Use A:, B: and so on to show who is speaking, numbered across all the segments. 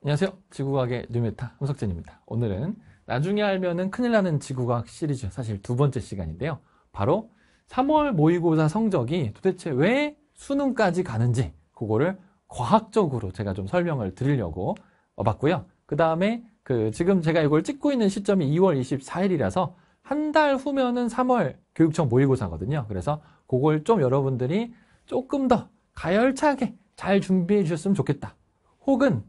A: 안녕하세요. 지구과학의 뉴메타 홍석진입니다. 오늘은 나중에 알면은 큰일 나는 지구과학 시리즈 사실 두 번째 시간인데요. 바로 3월 모의고사 성적이 도대체 왜 수능까지 가는지 그거를 과학적으로 제가 좀 설명을 드리려고 봤고요. 그 다음에 그 지금 제가 이걸 찍고 있는 시점이 2월 24일이라서 한 달 후면은 3월 교육청 모의고사거든요. 그래서 그걸 좀 여러분들이 조금 더 가열차게 잘 준비해 주셨으면 좋겠다. 혹은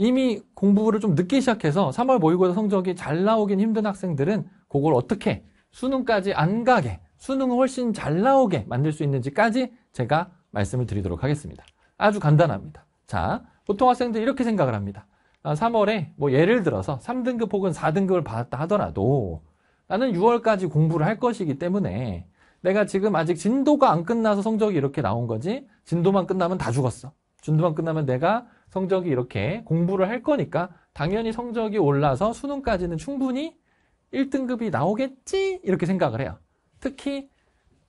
A: 이미 공부를 좀 늦게 시작해서 3월 모의고사 성적이 잘 나오긴 힘든 학생들은 그걸 어떻게 수능까지 안 가게 수능을 훨씬 잘 나오게 만들 수 있는지까지 제가 말씀을 드리도록 하겠습니다. 아주 간단합니다. 자, 보통 학생들 이렇게 생각을 합니다. 3월에 아, 뭐 예를 들어서 3등급 혹은 4등급을 받았다 하더라도 나는 6월까지 공부를 할 것이기 때문에 내가 지금 아직 진도가 안 끝나서 성적이 이렇게 나온 거지 진도만 끝나면 다 죽었어. 진도만 끝나면 내가 성적이 이렇게 공부를 할 거니까 당연히 성적이 올라서 수능까지는 충분히 1등급이 나오겠지 이렇게 생각을 해요. 특히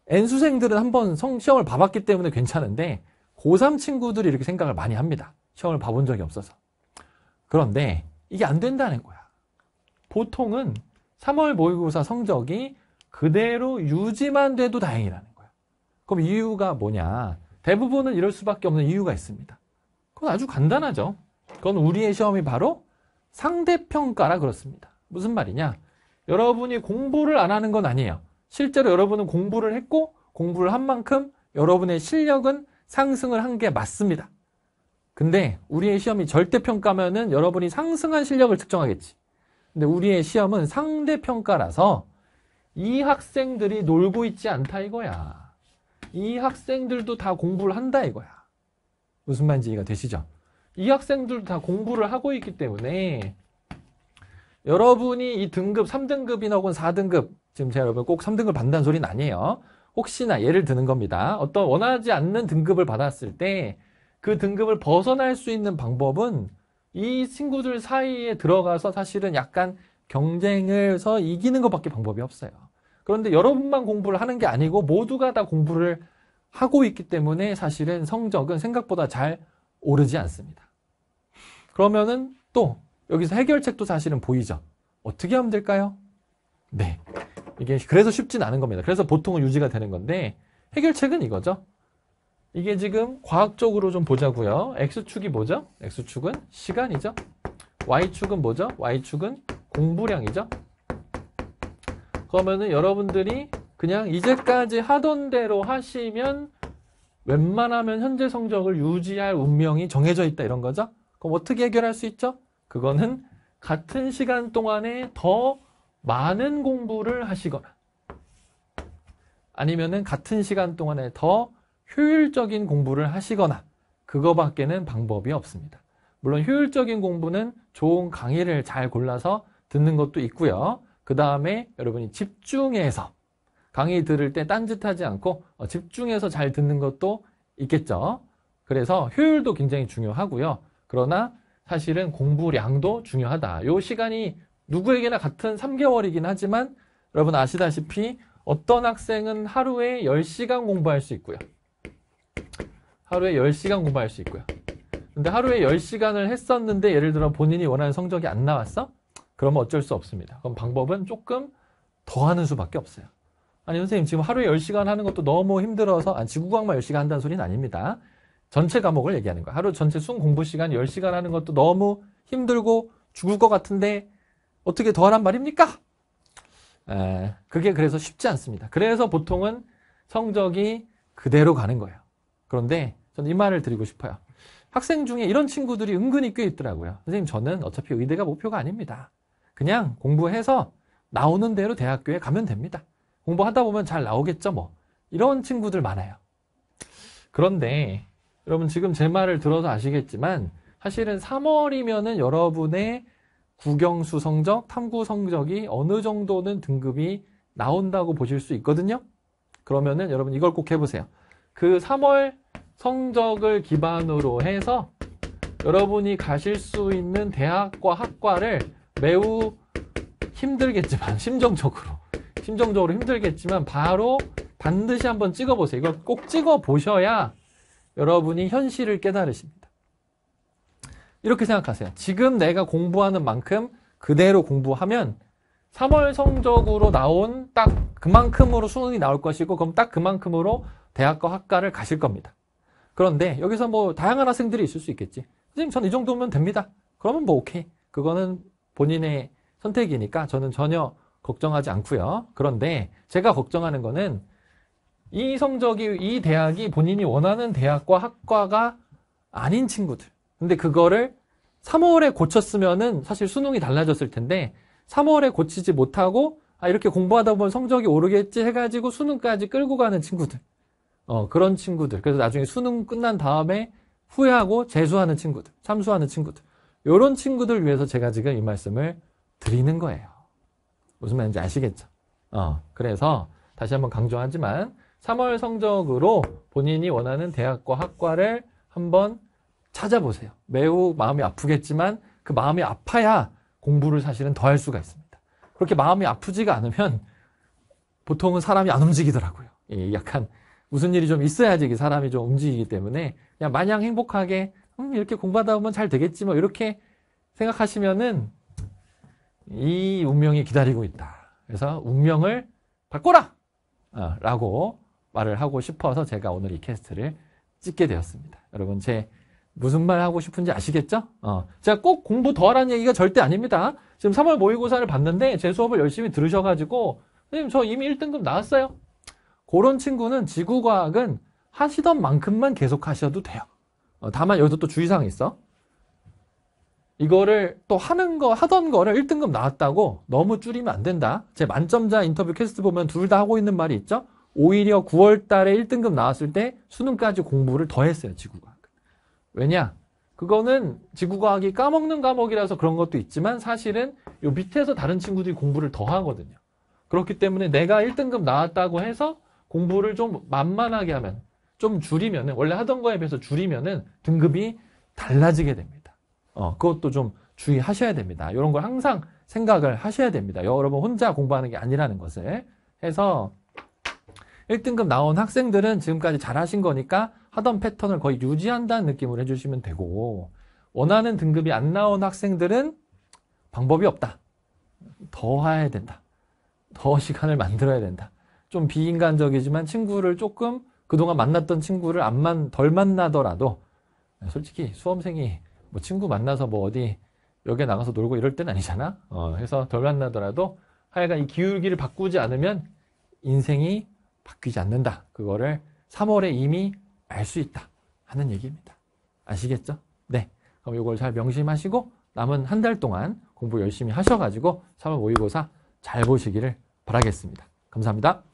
A: N수생들은 한번 시험을 봐봤기 때문에 괜찮은데 고3 친구들이 이렇게 생각을 많이 합니다. 시험을 봐본 적이 없어서. 그런데 이게 안 된다는 거야. 보통은 3월 모의고사 성적이 그대로 유지만 돼도 다행이라는 거야. 그럼 이유가 뭐냐? 대부분은 이럴 수밖에 없는 이유가 있습니다. 그건 아주 간단하죠. 그건 우리의 시험이 바로 상대평가라 그렇습니다. 무슨 말이냐? 여러분이 공부를 안 하는 건 아니에요. 실제로 여러분은 공부를 했고 공부를 한 만큼 여러분의 실력은 상승을 한 게 맞습니다. 근데 우리의 시험이 절대평가면은 여러분이 상승한 실력을 측정하겠지. 근데 우리의 시험은 상대평가라서 이 학생들이 놀고 있지 않다 이거야. 이 학생들도 다 공부를 한다 이거야. 무슨 말인지 이해가 되시죠? 이 학생들 다 공부를 하고 있기 때문에 여러분이 이 등급 3등급이나 혹은 4등급 지금 제가 여러분 꼭 3등급 받는다는 소리는 아니에요. 혹시나 예를 드는 겁니다. 어떤 원하지 않는 등급을 받았을 때 그 등급을 벗어날 수 있는 방법은 이 친구들 사이에 들어가서 사실은 약간 경쟁을 서 이기는 것밖에 방법이 없어요. 그런데 여러분만 공부를 하는 게 아니고 모두가 다 공부를 하고 있기 때문에 사실은 성적은 생각보다 잘 오르지 않습니다. 그러면은 또 여기서 해결책도 사실은 보이죠. 어떻게 하면 될까요? 네. 이게 그래서 쉽진 않은 겁니다. 그래서 보통은 유지가 되는 건데 해결책은 이거죠. 이게 지금 과학적으로 좀 보자고요. X축이 뭐죠? X축은 시간이죠. Y축은 뭐죠? Y축은 공부량이죠. 그러면은 여러분들이 그냥 이제까지 하던 대로 하시면 웬만하면 현재 성적을 유지할 운명이 정해져 있다 이런 거죠. 그럼 어떻게 해결할 수 있죠? 그거는 같은 시간 동안에 더 많은 공부를 하시거나 아니면은 같은 시간 동안에 더 효율적인 공부를 하시거나 그거밖에는 방법이 없습니다. 물론 효율적인 공부는 좋은 강의를 잘 골라서 듣는 것도 있고요. 그 다음에 여러분이 집중해서 강의 들을 때 딴짓하지 않고 어, 집중해서 잘 듣는 것도 있겠죠. 그래서 효율도 굉장히 중요하고요. 그러나 사실은 공부량도 중요하다. 요 시간이 누구에게나 같은 3개월이긴 하지만 여러분 아시다시피 어떤 학생은 하루에 10시간 공부할 수 있고요. 하루에 10시간 공부할 수 있고요. 근데 하루에 10시간을 했었는데 예를 들어 본인이 원하는 성적이 안 나왔어? 그러면 어쩔 수 없습니다. 그럼 방법은 조금 더 하는 수밖에 없어요. 아니 선생님 지금 하루에 10시간 하는 것도 너무 힘들어서 아니, 지구과학만 10시간 한다는 소리는 아닙니다. 전체 과목을 얘기하는 거예요. 하루 전체 수능 공부 시간 10시간 하는 것도 너무 힘들고 죽을 것 같은데 어떻게 더 하란 말입니까? 에, 그게 그래서 쉽지 않습니다. 그래서 보통은 성적이 그대로 가는 거예요. 그런데 저는 이 말을 드리고 싶어요. 학생 중에 이런 친구들이 은근히 꽤 있더라고요. 선생님, 저는 어차피 의대가 목표가 아닙니다. 그냥 공부해서 나오는 대로 대학교에 가면 됩니다. 공부하다 보면 잘 나오겠죠 뭐 이런 친구들 많아요 그런데 여러분 지금 제 말을 들어서 아시겠지만 사실은 3월이면은 여러분의 국영수 성적, 탐구 성적이 어느 정도는 등급이 나온다고 보실 수 있거든요 그러면은 여러분 이걸 꼭 해보세요 그 3월 성적을 기반으로 해서 여러분이 가실 수 있는 대학과 학과를 매우 힘들겠지만 심정적으로 심정적으로 힘들겠지만 바로 반드시 한번 찍어보세요. 이거 꼭 찍어보셔야 여러분이 현실을 깨달으십니다. 이렇게 생각하세요. 지금 내가 공부하는 만큼 그대로 공부하면 3월 성적으로 나온 딱 그만큼으로 수능이 나올 것이고 그럼 딱 그만큼으로 대학과 학과를 가실 겁니다. 그런데 여기서 뭐 다양한 학생들이 있을 수 있겠지. 선생님 저는 이 정도면 됩니다. 그러면 뭐 오케이. 그거는 본인의 선택이니까 저는 전혀 걱정하지 않고요. 그런데 제가 걱정하는 거는 이 성적이 이 대학이 본인이 원하는 대학과 학과가 아닌 친구들. 근데 그거를 3월에 고쳤으면은 사실 수능이 달라졌을 텐데 3월에 고치지 못하고 아 이렇게 공부하다 보면 성적이 오르겠지 해가지고 수능까지 끌고 가는 친구들. 어 그런 친구들. 그래서 나중에 수능 끝난 다음에 후회하고 재수하는 친구들, 참수하는 친구들. 요런 친구들 위해서 제가 지금 이 말씀을 드리는 거예요. 무슨 말인지 아시겠죠? 어, 그래서 다시 한번 강조하지만 3월 성적으로 본인이 원하는 대학과 학과를 한번 찾아보세요. 매우 마음이 아프겠지만 그 마음이 아파야 공부를 사실은 더 할 수가 있습니다. 그렇게 마음이 아프지가 않으면 보통은 사람이 안 움직이더라고요. 예, 약간 무슨 일이 좀 있어야지 그 사람이 좀 움직이기 때문에 그냥 마냥 행복하게 음, 이렇게 공부하다 보면 잘 되겠지 뭐 이렇게 생각하시면은 이 운명이 기다리고 있다. 그래서 운명을 바꿔라! 어, 라고 말을 하고 싶어서 제가 오늘 이 캐스트를 찍게 되었습니다. 여러분, 제 무슨 말 하고 싶은지 아시겠죠? 어, 제가 꼭 공부 더 하라는 얘기가 절대 아닙니다. 지금 3월 모의고사를 봤는데 제 수업을 열심히 들으셔가지고 선생님 저 이미 1등급 나왔어요. 그런 친구는 지구과학은 하시던 만큼만 계속 하셔도 돼요. 어, 다만 여기서 또 주의사항이 있어. 이거를 또 하는 거 하던 거를 1등급 나왔다고 너무 줄이면 안 된다. 제 만점자 인터뷰 캐스트 보면 둘 다 하고 있는 말이 있죠. 오히려 9월 달에 1등급 나왔을 때 수능까지 공부를 더 했어요, 지구과학. 왜냐? 그거는 지구과학이 까먹는 과목이라서 그런 것도 있지만 사실은 요 밑에서 다른 친구들이 공부를 더 하거든요. 그렇기 때문에 내가 1등급 나왔다고 해서 공부를 좀 만만하게 하면 좀 줄이면은 원래 하던 거에 비해서 줄이면은 등급이 달라지게 됩니다. 어, 그것도 좀 주의하셔야 됩니다. 이런 걸 항상 생각을 하셔야 됩니다. 여러분 혼자 공부하는 게 아니라는 것을. 해서 1등급 나온 학생들은 지금까지 잘하신 거니까 하던 패턴을 거의 유지한다는 느낌으로 해주시면 되고 원하는 등급이 안 나온 학생들은 방법이 없다. 더 해야 된다. 더 시간을 만들어야 된다. 좀 비인간적이지만 친구를 조금 그동안 만났던 친구를 안 만 덜 만나더라도 솔직히 수험생이 뭐 친구 만나서 뭐 어디 여기에 나가서 놀고 이럴 때는 아니잖아. 어, 그서덜 만나더라도 하여간 이 기울기를 바꾸지 않으면 인생이 바뀌지 않는다. 그거를 3월에 이미 알 수 있다. 하는 얘기입니다. 아시겠죠? 네. 그럼 이걸 잘 명심하시고 남은 한 달 동안 공부 열심히 하셔가지고 3월 모의고사 잘 보시기를 바라겠습니다. 감사합니다.